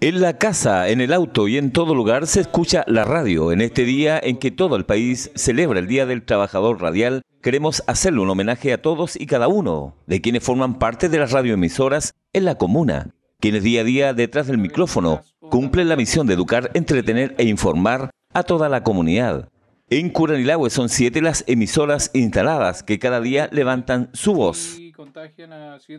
En la casa, en el auto y en todo lugar se escucha la radio. En este día en que todo el país celebra el Día del Trabajador Radial, queremos hacerle un homenaje a todos y cada uno de quienes forman parte de las radioemisoras en la comuna, quienes día a día detrás del micrófono cumplen la misión de educar, entretener e informar a toda la comunidad. En Curanilagüe son siete las emisoras instaladas que cada día levantan su voz.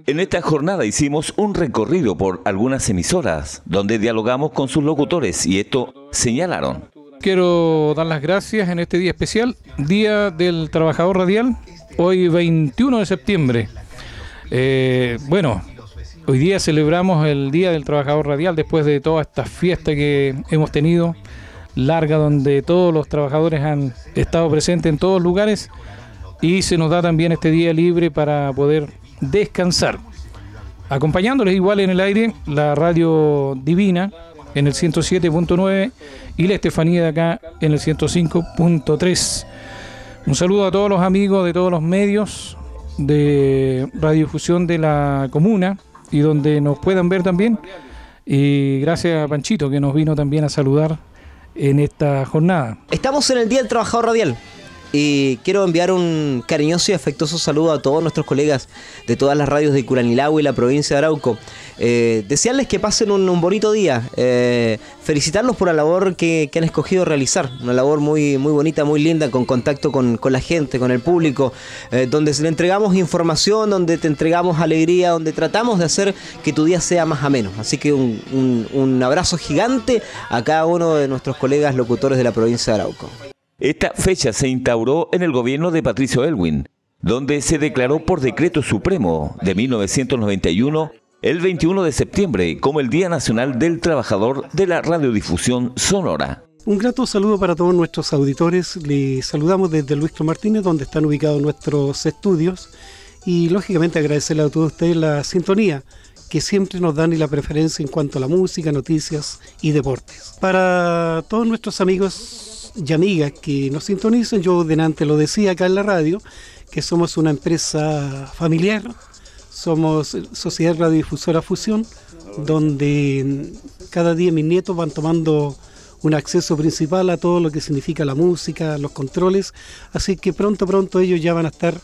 En esta jornada hicimos un recorrido por algunas emisoras donde dialogamos con sus locutores y esto señalaron. Quiero dar las gracias en este día especial, Día del Trabajador Radial, hoy 21 de septiembre. Eh, bueno, hoy día celebramos el Día del Trabajador Radial después de toda esta fiesta que hemos tenido, larga, donde todos los trabajadores han estado presentes en todos lugares y se nos da también este día libre para poder descansar. Acompañándoles igual en el aire la radio divina en el 107.9 y la Estefanía de acá en el 105.3. Un saludo a todos los amigos de todos los medios de radiodifusión de la comuna y donde nos puedan ver también. Y gracias a Panchito que nos vino también a saludar en esta jornada. Estamos en el Día del Trabajador Radial. Y quiero enviar un cariñoso y afectuoso saludo a todos nuestros colegas de todas las radios de Curanilagua y la provincia de Arauco. Eh, desearles que pasen un, bonito día. Eh, felicitarlos por la labor que, han escogido realizar. Una labor muy, muy bonita, muy linda, con contacto con, la gente, con el público, eh, donde le entregamos información, donde te entregamos alegría, donde tratamos de hacer que tu día sea más ameno. Así que un abrazo gigante a cada uno de nuestros colegas locutores de la provincia de Arauco. Esta fecha se instauró en el gobierno de Patricio Elwin, donde se declaró por decreto supremo de 1991 el 21 de septiembre como el Día Nacional del Trabajador de la Radiodifusión Sonora. Un grato saludo para todos nuestros auditores. Les saludamos desde Luis Martínez, donde están ubicados nuestros estudios. Y lógicamente agradecerle a todos ustedes la sintonía que siempre nos dan y la preferencia en cuanto a la música, noticias y deportes. Para todos nuestros amigos y amigas que nos sintonizan, yo delante lo decía acá en la radio, que somos una empresa familiar, somos Sociedad Radiodifusora Fusión, donde cada día mis nietos van tomando un acceso principal a todo lo que significa la música, los controles, así que pronto, pronto ellos ya van a estar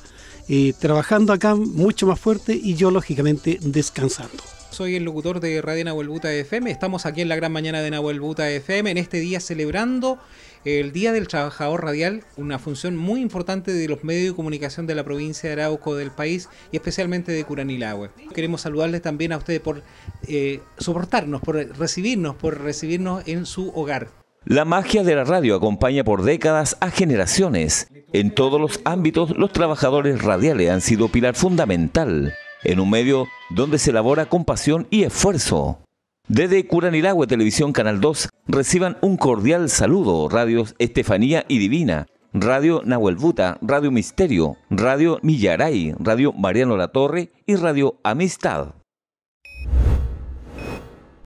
y eh, trabajando acá mucho más fuerte y yo lógicamente descansando. Soy el locutor de Radio Buta FM. Estamos aquí en la gran mañana de Buta FM, en este día celebrando el Día del Trabajador Radial, una función muy importante de los medios de comunicación de la provincia de Arauco, del país y especialmente de Curanilagüe. Queremos saludarles también a ustedes por eh, soportarnos, por recibirnos, por recibirnos en su hogar. La magia de la radio acompaña por décadas a generaciones. En todos los ámbitos, los trabajadores radiales han sido pilar fundamental en un medio donde se elabora con pasión y esfuerzo. Desde Curanilagüe Televisión Canal 2 reciban un cordial saludo Radios Estefanía y Divina, Radio Nahuel Buta, Radio Misterio, Radio Millaray, Radio Mariano La Torre y Radio Amistad.